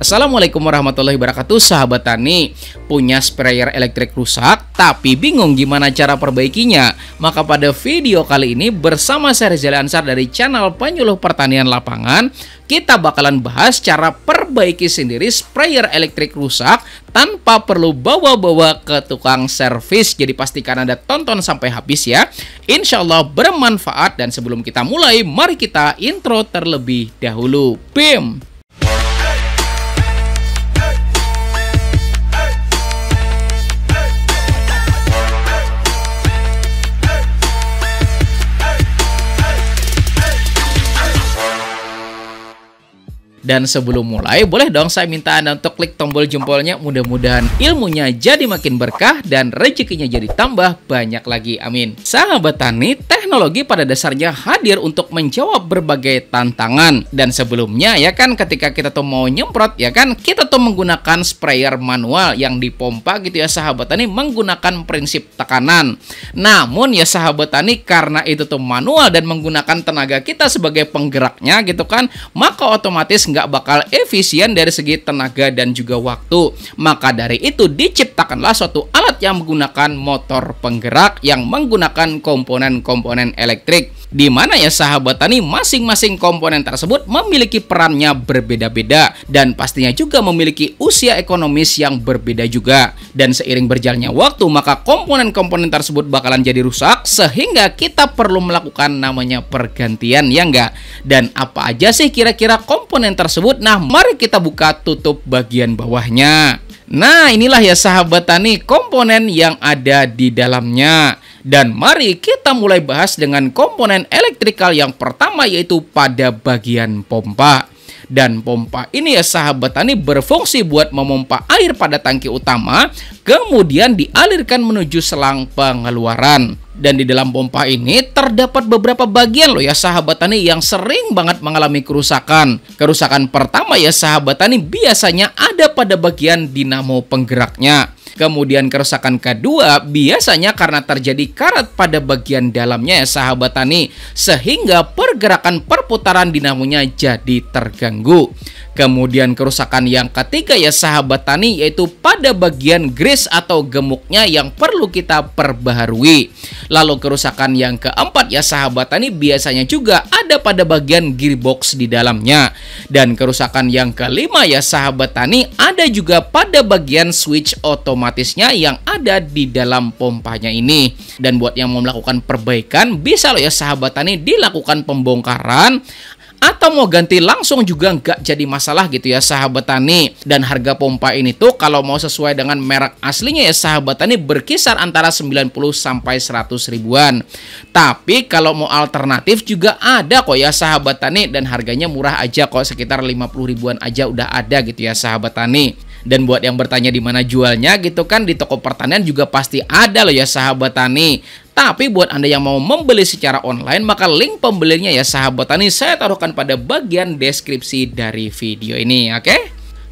Assalamualaikum warahmatullahi wabarakatuh Sahabat tani Punya sprayer elektrik rusak Tapi bingung gimana cara perbaikinya Maka pada video kali ini Bersama saya Rizal Ansar dari channel Penyuluh Pertanian Lapangan Kita bakalan bahas cara perbaiki sendiri sprayer elektrik rusak Tanpa perlu bawa-bawa ke tukang servis Jadi pastikan Anda tonton sampai habis ya Insya Allah bermanfaat Dan sebelum kita mulai Mari kita intro terlebih dahulu BIM Dan sebelum mulai, boleh dong saya minta Anda untuk klik tombol jempolnya. Mudah-mudahan ilmunya jadi makin berkah dan rezekinya jadi tambah banyak lagi. Amin. Sahabat Tani, teknologi pada dasarnya hadir untuk menjawab berbagai tantangan. Dan sebelumnya ya kan ketika kita tuh mau nyemprot ya kan, kita tuh menggunakan sprayer manual yang dipompa gitu ya sahabat Tani menggunakan prinsip tekanan. Namun ya sahabat Tani karena itu tuh manual dan menggunakan tenaga kita sebagai penggeraknya gitu kan, maka otomatis nggak bakal efisien dari segi tenaga dan juga waktu. Maka dari itu diciptakanlah suatu alat yang menggunakan motor penggerak yang menggunakan komponen-komponen elektrik di mana ya sahabat tani masing-masing komponen tersebut memiliki perannya berbeda-beda dan pastinya juga memiliki usia ekonomis yang berbeda juga. Dan seiring berjalannya waktu maka komponen-komponen tersebut bakalan jadi rusak sehingga kita perlu melakukan namanya pergantian ya enggak? Dan apa aja sih kira-kira komponen tersebut? Nah, mari kita buka tutup bagian bawahnya. Nah, inilah ya sahabat tani komponen yang ada di dalamnya. Dan mari kita mulai bahas dengan komponen elektrikal yang pertama yaitu pada bagian pompa. Dan pompa ini ya sahabat tani berfungsi buat memompa air pada tangki utama kemudian dialirkan menuju selang pengeluaran. Dan di dalam pompa ini terdapat beberapa bagian loh ya sahabat tani yang sering banget mengalami kerusakan. Kerusakan pertama ya sahabat tani biasanya ada pada bagian dinamo penggeraknya. Kemudian kerusakan kedua biasanya karena terjadi karat pada bagian dalamnya ya sahabat tani sehingga pergerakan perputaran dinamonya jadi terganggu. Kemudian kerusakan yang ketiga ya sahabat tani yaitu pada bagian grease atau gemuknya yang perlu kita perbaharui. Lalu kerusakan yang keempat ya sahabat tani biasanya juga ada pada bagian gearbox di dalamnya. Dan kerusakan yang kelima ya sahabat tani ada juga pada bagian switch otomatis otomatisnya yang ada di dalam pompanya ini. Dan buat yang mau melakukan perbaikan, bisa loh ya sahabat tani dilakukan pembongkaran atau mau ganti langsung juga nggak jadi masalah gitu ya sahabat tani dan harga pompa ini tuh kalau mau sesuai dengan merek aslinya ya sahabat tani berkisar antara 90 sampai 100 ribuan tapi kalau mau alternatif juga ada kok ya sahabat tani dan harganya murah aja kok sekitar 50 ribuan aja udah ada gitu ya sahabat tani dan buat yang bertanya di mana jualnya gitu kan di toko pertanian juga pasti ada loh ya sahabat tani. Tapi buat Anda yang mau membeli secara online, maka link pembelinya ya sahabat tani saya taruhkan pada bagian deskripsi dari video ini, oke? Okay?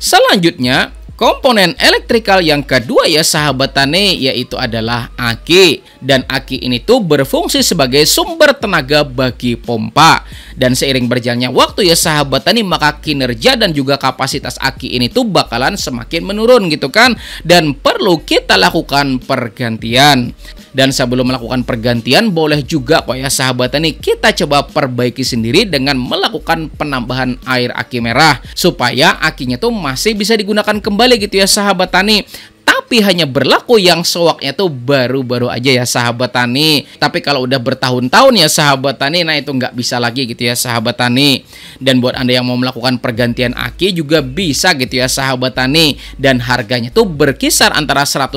Selanjutnya, Komponen elektrikal yang kedua ya sahabat tani yaitu adalah aki dan aki ini tuh berfungsi sebagai sumber tenaga bagi pompa dan seiring berjalannya waktu ya sahabat tani maka kinerja dan juga kapasitas aki ini tuh bakalan semakin menurun gitu kan dan perlu kita lakukan pergantian. Dan sebelum melakukan pergantian boleh juga kok ya sahabat tani kita coba perbaiki sendiri dengan melakukan penambahan air aki merah supaya akinya tuh masih bisa digunakan kembali gitu ya sahabat tani tapi hanya berlaku yang sewaknya tuh baru-baru aja ya sahabat tani. Tapi kalau udah bertahun-tahun ya sahabat tani, nah itu nggak bisa lagi gitu ya sahabat tani. Dan buat Anda yang mau melakukan pergantian aki juga bisa gitu ya sahabat tani. Dan harganya tuh berkisar antara 120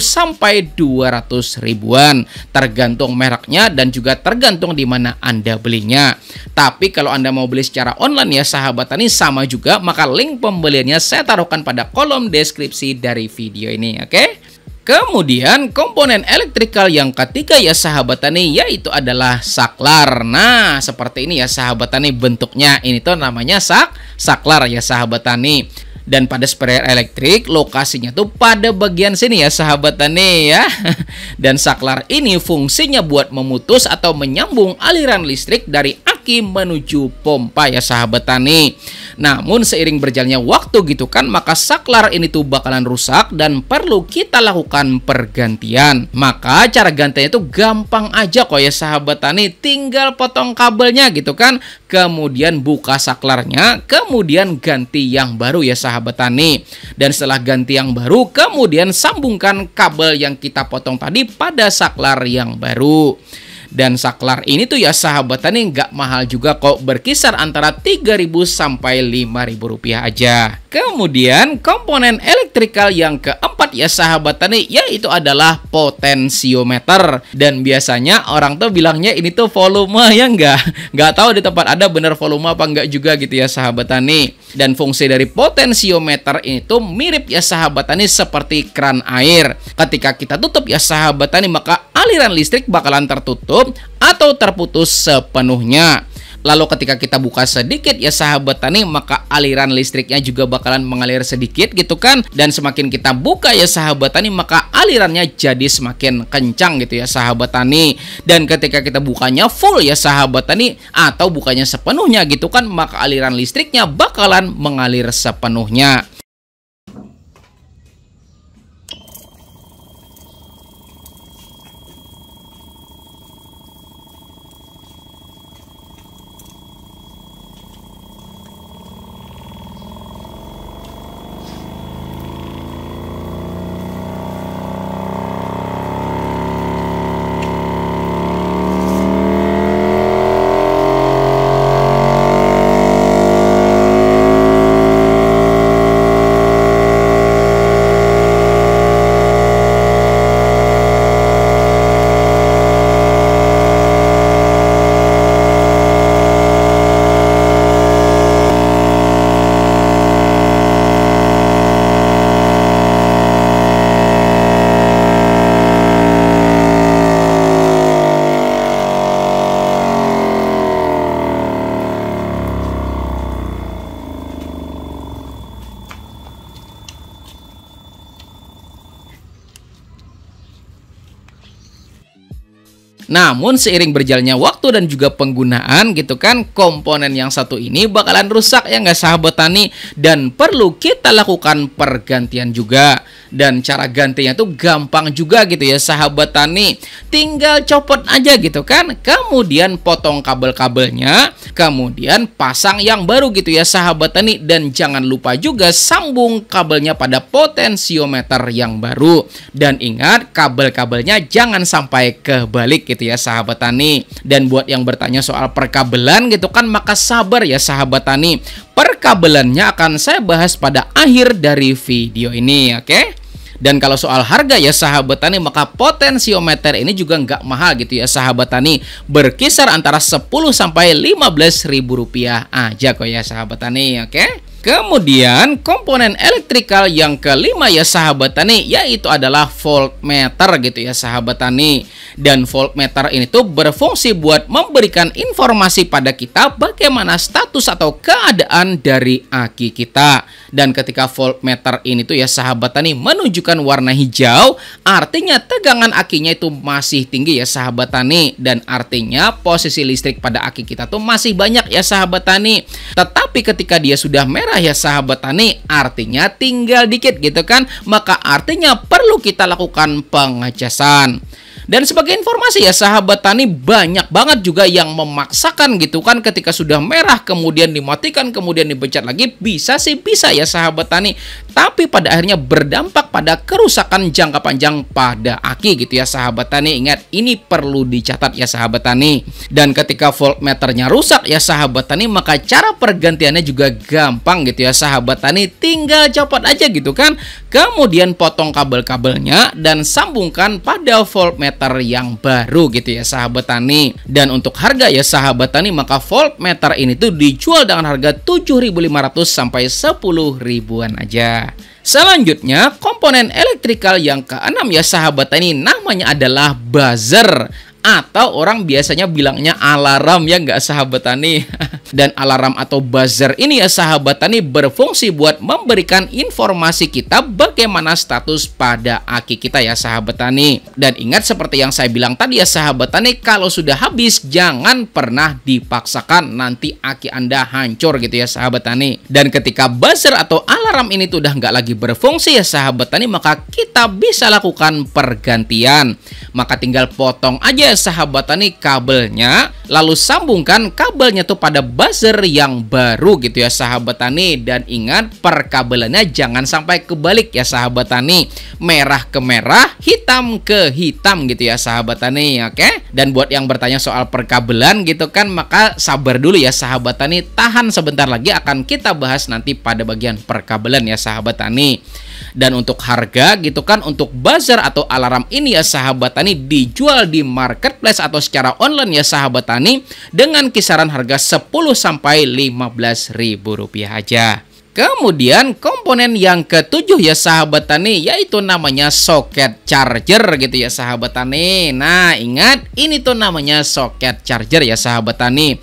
sampai 200 ribuan. Tergantung mereknya dan juga tergantung di mana Anda belinya. Tapi kalau Anda mau beli secara online ya sahabat tani sama juga maka link pembeliannya saya taruhkan pada kolom deskripsi dari video video ini oke okay? Kemudian komponen elektrikal yang ketiga ya sahabat tani yaitu adalah saklar. Nah seperti ini ya sahabat tani bentuknya ini tuh namanya sak saklar ya sahabat tani. Dan pada sprayer elektrik lokasinya tuh pada bagian sini ya sahabat tani ya. Dan saklar ini fungsinya buat memutus atau menyambung aliran listrik dari kaki menuju pompa ya sahabat tani. Namun seiring berjalannya waktu gitu kan maka saklar ini tuh bakalan rusak dan perlu kita lakukan pergantian. Maka cara gantinya itu gampang aja kok ya sahabat tani tinggal potong kabelnya gitu kan kemudian buka saklarnya kemudian ganti yang baru ya sahabat tani. Dan setelah ganti yang baru kemudian sambungkan kabel yang kita potong tadi pada saklar yang baru. Dan saklar ini tuh ya sahabat tani nggak mahal juga kok berkisar antara 3.000 sampai 5.000 rupiah aja. Kemudian komponen elektrikal yang keempat ya sahabat tani yaitu adalah potensiometer. Dan biasanya orang tuh bilangnya ini tuh volume ya nggak? Nggak tahu di tempat ada bener volume apa nggak juga gitu ya sahabat tani. Dan fungsi dari potensiometer itu mirip ya sahabat tani seperti keran air. Ketika kita tutup ya sahabat tani maka aliran listrik bakalan tertutup atau terputus sepenuhnya. Lalu ketika kita buka sedikit ya sahabat tani maka aliran listriknya juga bakalan mengalir sedikit gitu kan. Dan semakin kita buka ya sahabat tani maka alirannya jadi semakin kencang gitu ya sahabat tani. Dan ketika kita bukanya full ya sahabat tani atau bukanya sepenuhnya gitu kan maka aliran listriknya bakalan mengalir sepenuhnya. Namun seiring berjalannya waktu dan juga penggunaan gitu kan komponen yang satu ini bakalan rusak ya nggak sahabat tani dan perlu kita lakukan pergantian juga dan cara gantinya tuh gampang juga gitu ya sahabat tani tinggal copot aja gitu kan kemudian potong kabel-kabelnya kemudian pasang yang baru gitu ya sahabat tani dan jangan lupa juga sambung kabelnya pada potensiometer yang baru dan ingat kabel-kabelnya jangan sampai kebalik gitu gitu ya sahabat tani dan buat yang bertanya soal perkabelan gitu kan maka sabar ya sahabat tani perkabelannya akan saya bahas pada akhir dari video ini oke okay? Dan kalau soal harga ya sahabat tani maka potensiometer ini juga nggak mahal gitu ya sahabat tani berkisar antara 10 sampai 15 ribu rupiah aja kok ya sahabat tani oke okay? Kemudian komponen elektrikal yang kelima ya sahabat tani yaitu adalah voltmeter gitu ya sahabat tani. Dan voltmeter ini tuh berfungsi buat memberikan informasi pada kita bagaimana status atau keadaan dari aki kita. Dan ketika voltmeter ini tuh ya sahabat tani menunjukkan warna hijau artinya tegangan akinya itu masih tinggi ya sahabat tani dan artinya posisi listrik pada aki kita tuh masih banyak ya sahabat tani. Tetapi ketika dia sudah merah ya sahabat tani artinya tinggal dikit gitu kan maka artinya perlu kita lakukan pengecasan dan sebagai informasi ya sahabat tani banyak banget juga yang memaksakan gitu kan ketika sudah merah kemudian dimatikan kemudian dipecat lagi bisa sih bisa ya sahabat tani tapi pada akhirnya berdampak pada kerusakan jangka panjang pada aki gitu ya sahabat tani ingat ini perlu dicatat ya sahabat tani dan ketika voltmeternya rusak ya sahabat tani maka cara pergantiannya juga gampang gitu ya sahabat tani tinggal copot aja gitu kan kemudian potong kabel-kabelnya dan sambungkan pada voltmeter voltmeter yang baru gitu ya sahabat tani. Dan untuk harga ya sahabat tani maka voltmeter ini tuh dijual dengan harga 7.500 sampai 10 ribuan aja. Selanjutnya, komponen elektrikal yang keenam ya sahabat tani namanya adalah buzzer atau orang biasanya bilangnya alarm ya nggak sahabat tani dan alarm atau buzzer ini ya sahabat tani berfungsi buat memberikan informasi kita bagaimana status pada aki kita ya sahabat tani dan ingat seperti yang saya bilang tadi ya sahabat tani kalau sudah habis jangan pernah dipaksakan nanti aki anda hancur gitu ya sahabat tani dan ketika buzzer atau alarm ini tuh udah nggak lagi berfungsi ya sahabat tani maka kita bisa lakukan pergantian maka tinggal potong aja sahabat nih kabelnya lalu sambungkan kabelnya tuh pada buzzer yang baru gitu ya sahabat tani dan ingat perkabelannya jangan sampai kebalik ya sahabat tani merah ke merah hitam ke hitam gitu ya sahabat tani oke okay? dan buat yang bertanya soal perkabelan gitu kan maka sabar dulu ya sahabat tani tahan sebentar lagi akan kita bahas nanti pada bagian perkabelan ya sahabat tani dan untuk harga gitu kan untuk buzzer atau alarm ini ya sahabat tani dijual di market marketplace atau secara online ya sahabat tani dengan kisaran harga 10 sampai 15 ribu rupiah aja. Kemudian komponen yang ketujuh ya sahabat tani yaitu namanya soket charger gitu ya sahabat tani. Nah ingat ini tuh namanya soket charger ya sahabat tani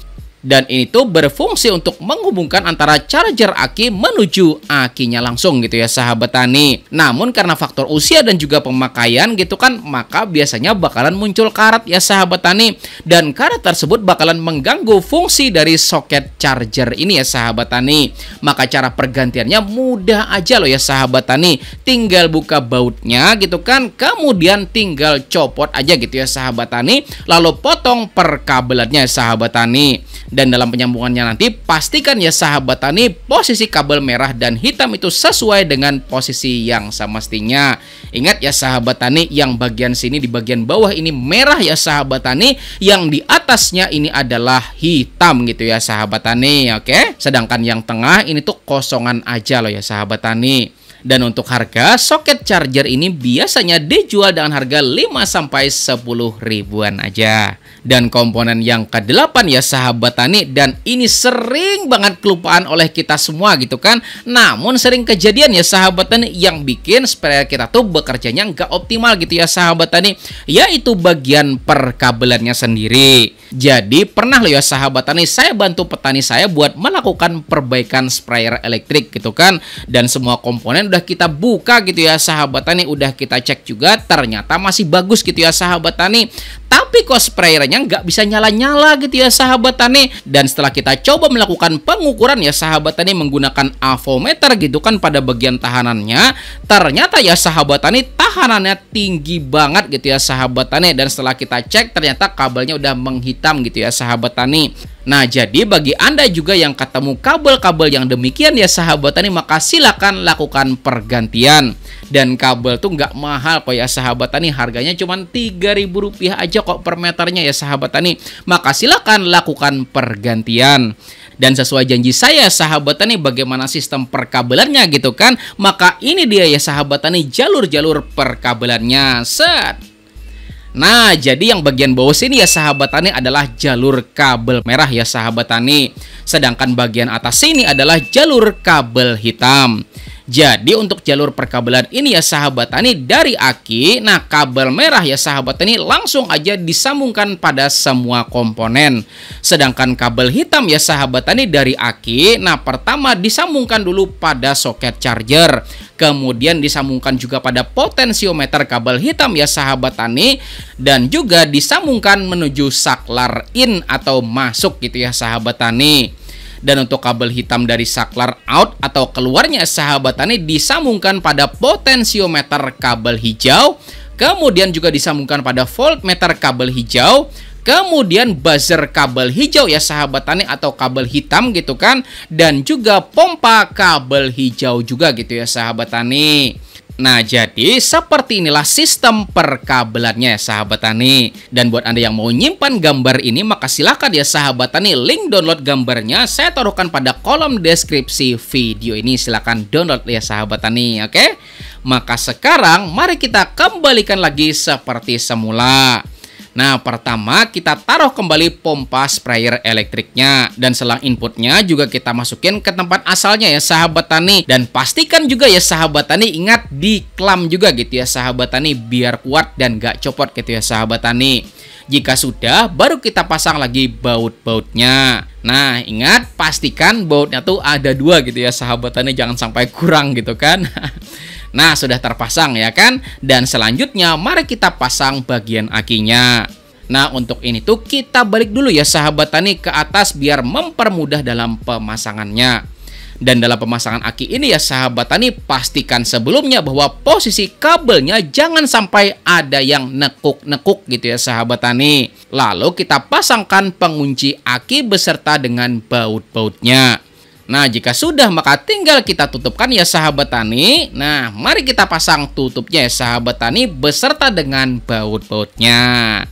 dan ini tuh berfungsi untuk menghubungkan antara charger aki menuju akinya langsung gitu ya sahabat tani. Namun karena faktor usia dan juga pemakaian gitu kan maka biasanya bakalan muncul karat ya sahabat tani dan karat tersebut bakalan mengganggu fungsi dari soket charger ini ya sahabat tani. Maka cara pergantiannya mudah aja loh ya sahabat tani. Tinggal buka bautnya gitu kan kemudian tinggal copot aja gitu ya sahabat tani lalu potong perkabelannya sahabat tani. Dan dalam penyambungannya nanti, pastikan ya sahabat tani posisi kabel merah dan hitam itu sesuai dengan posisi yang semestinya. Ingat ya sahabat tani yang bagian sini di bagian bawah ini merah ya sahabat tani, yang di atasnya ini adalah hitam gitu ya sahabat tani, oke? Sedangkan yang tengah ini tuh kosongan aja loh ya sahabat tani. Dan untuk harga, soket charger ini biasanya dijual dengan harga 5 sampai 10 ribuan aja. Dan komponen yang ke-8 ya sahabat tani dan ini sering banget kelupaan oleh kita semua gitu kan. Namun sering kejadian ya sahabat tani yang bikin sprayer kita tuh bekerjanya nggak optimal gitu ya sahabat tani. Yaitu bagian perkabelannya sendiri. Jadi pernah loh ya sahabat tani saya bantu petani saya buat melakukan perbaikan sprayer elektrik gitu kan. Dan semua komponen udah kita buka gitu ya sahabat tani udah kita cek juga ternyata masih bagus gitu ya sahabat tani tapi kok sprayernya nggak bisa nyala-nyala gitu ya sahabat tani dan setelah kita coba melakukan pengukuran ya sahabat tani menggunakan avometer gitu kan pada bagian tahanannya ternyata ya sahabat tani tahanannya tinggi banget gitu ya sahabat tani dan setelah kita cek ternyata kabelnya udah menghitam gitu ya sahabat tani Nah, jadi bagi Anda juga yang ketemu kabel-kabel yang demikian ya sahabat tani, maka silakan lakukan pergantian. Dan kabel tuh nggak mahal kok ya sahabat tani, harganya cuma rp rupiah aja kok per meternya ya sahabat tani. Maka silakan lakukan pergantian. Dan sesuai janji saya sahabat tani bagaimana sistem perkabelannya gitu kan, maka ini dia ya sahabat tani jalur-jalur perkabelannya. Set. Nah, jadi yang bagian bawah sini ya sahabat tani adalah jalur kabel merah ya sahabat tani. Sedangkan bagian atas sini adalah jalur kabel hitam. Jadi untuk jalur perkabelan ini ya sahabat tani dari aki, nah kabel merah ya sahabat tani langsung aja disambungkan pada semua komponen. Sedangkan kabel hitam ya sahabat tani dari aki, nah pertama disambungkan dulu pada soket charger. Kemudian disambungkan juga pada potensiometer kabel hitam ya sahabat tani dan juga disambungkan menuju saklar in atau masuk gitu ya sahabat tani. Dan untuk kabel hitam dari saklar out atau keluarnya sahabat tani disambungkan pada potensiometer kabel hijau, kemudian juga disambungkan pada voltmeter kabel hijau, kemudian buzzer kabel hijau ya sahabat tani atau kabel hitam gitu kan dan juga pompa kabel hijau juga gitu ya sahabat tani. Nah, jadi seperti inilah sistem perkabelannya ya sahabat tani. Dan buat Anda yang mau nyimpan gambar ini, maka silahkan ya sahabat tani link download gambarnya saya taruhkan pada kolom deskripsi video ini. Silahkan download ya sahabat tani, oke? Maka sekarang mari kita kembalikan lagi seperti semula. Nah, pertama kita taruh kembali pompa sprayer elektriknya dan selang inputnya juga kita masukin ke tempat asalnya ya sahabat tani dan pastikan juga ya sahabat tani ingat klam juga gitu ya sahabat tani biar kuat dan gak copot gitu ya sahabat tani. Jika sudah, baru kita pasang lagi baut-bautnya. Nah, ingat pastikan bautnya tuh ada dua gitu ya sahabat tani jangan sampai kurang gitu kan. Nah, sudah terpasang ya kan? Dan selanjutnya mari kita pasang bagian akinya. Nah, untuk ini tuh kita balik dulu ya sahabat tani ke atas biar mempermudah dalam pemasangannya. Dan dalam pemasangan aki ini ya sahabat tani pastikan sebelumnya bahwa posisi kabelnya jangan sampai ada yang nekuk-nekuk gitu ya sahabat tani. Lalu kita pasangkan pengunci aki beserta dengan baut-bautnya. Nah, jika sudah maka tinggal kita tutupkan ya sahabat tani. Nah, mari kita pasang tutupnya ya sahabat tani beserta dengan baut-bautnya.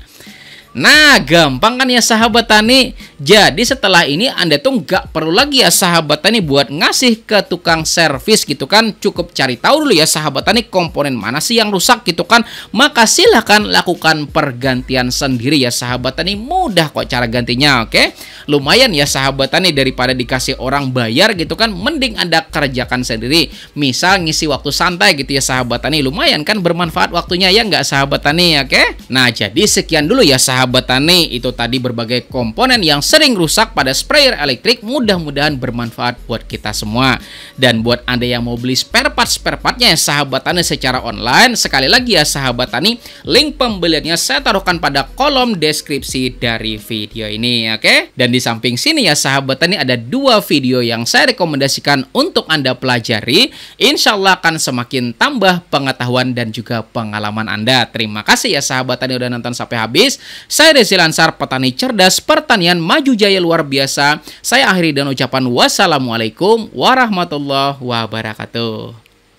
Nah, gampang kan ya sahabat tani? Jadi setelah ini Anda tuh nggak perlu lagi ya sahabat tani buat ngasih ke tukang servis gitu kan. Cukup cari tahu dulu ya sahabat tani komponen mana sih yang rusak gitu kan. Maka silahkan lakukan pergantian sendiri ya sahabat tani. Mudah kok cara gantinya oke. Okay? Lumayan ya sahabat tani daripada dikasih orang bayar gitu kan. Mending Anda kerjakan sendiri. Misal ngisi waktu santai gitu ya sahabat tani. Lumayan kan bermanfaat waktunya ya nggak sahabat tani oke. Okay? Nah jadi sekian dulu ya sahabat sahabat tani itu tadi berbagai komponen yang sering rusak pada sprayer elektrik mudah-mudahan bermanfaat buat kita semua dan buat anda yang mau beli spare part spare partnya sahabat tani secara online sekali lagi ya sahabat tani link pembeliannya saya taruhkan pada kolom deskripsi dari video ini oke okay? dan di samping sini ya sahabat tani ada dua video yang saya rekomendasikan untuk anda pelajari insya Allah akan semakin tambah pengetahuan dan juga pengalaman anda terima kasih ya sahabat tani udah nonton sampai habis saya Desi Lansar, petani cerdas, pertanian maju jaya luar biasa. Saya akhiri dan ucapan wassalamualaikum warahmatullahi wabarakatuh.